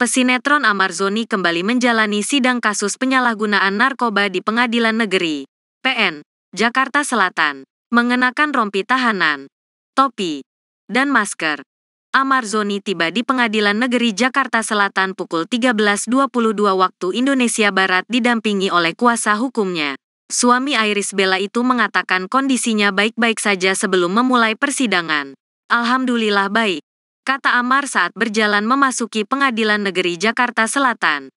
pesinetron Amar Zoni kembali menjalani sidang kasus penyalahgunaan narkoba di Pengadilan Negeri, PN, Jakarta Selatan, mengenakan rompi tahanan, topi, dan masker. Amar Zoni tiba di Pengadilan Negeri Jakarta Selatan pukul 13.22 waktu Indonesia Barat didampingi oleh kuasa hukumnya. Suami Iris Bella itu mengatakan kondisinya baik-baik saja sebelum memulai persidangan. Alhamdulillah baik kata Amar saat berjalan memasuki Pengadilan Negeri Jakarta Selatan.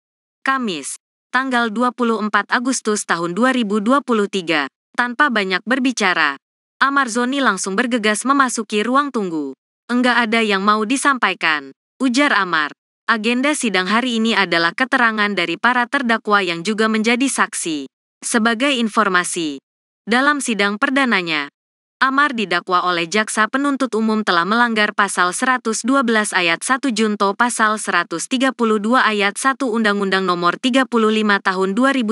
Kamis, tanggal 24 Agustus tahun 2023, tanpa banyak berbicara, Amar Zoni langsung bergegas memasuki ruang tunggu. Enggak ada yang mau disampaikan, ujar Amar. Agenda sidang hari ini adalah keterangan dari para terdakwa yang juga menjadi saksi. Sebagai informasi, dalam sidang perdananya, Amar didakwa oleh jaksa penuntut umum telah melanggar pasal 112 ayat 1 junto pasal 132 ayat 1 Undang-Undang Nomor 35 Tahun 2009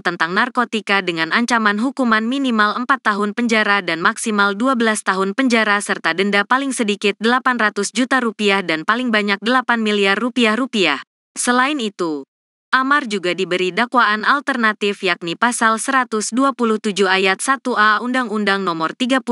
tentang narkotika dengan ancaman hukuman minimal 4 tahun penjara dan maksimal 12 tahun penjara serta denda paling sedikit 800 juta rupiah dan paling banyak 8 miliar rupiah rupiah. Selain itu, Amar juga diberi dakwaan alternatif yakni pasal 127 ayat 1A Undang-Undang Nomor 35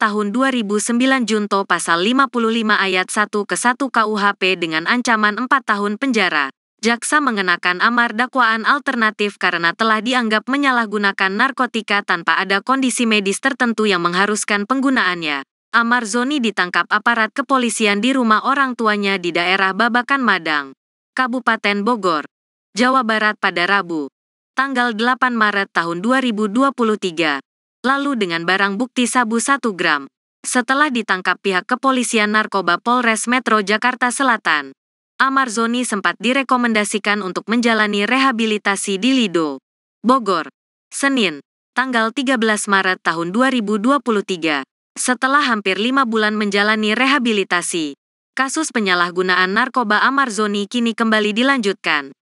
Tahun 2009 Junto pasal 55 ayat 1 ke 1 KUHP dengan ancaman 4 tahun penjara. Jaksa mengenakan Amar dakwaan alternatif karena telah dianggap menyalahgunakan narkotika tanpa ada kondisi medis tertentu yang mengharuskan penggunaannya. Amar Zoni ditangkap aparat kepolisian di rumah orang tuanya di daerah Babakan Madang, Kabupaten Bogor. Jawa Barat pada Rabu, tanggal 8 Maret tahun 2023, lalu dengan barang bukti sabu 1 gram, setelah ditangkap pihak kepolisian narkoba Polres Metro Jakarta Selatan. Amar Zoni sempat direkomendasikan untuk menjalani rehabilitasi di Lido, Bogor, Senin, tanggal 13 Maret tahun 2023. Setelah hampir lima bulan menjalani rehabilitasi, kasus penyalahgunaan narkoba Amar Zoni kini kembali dilanjutkan.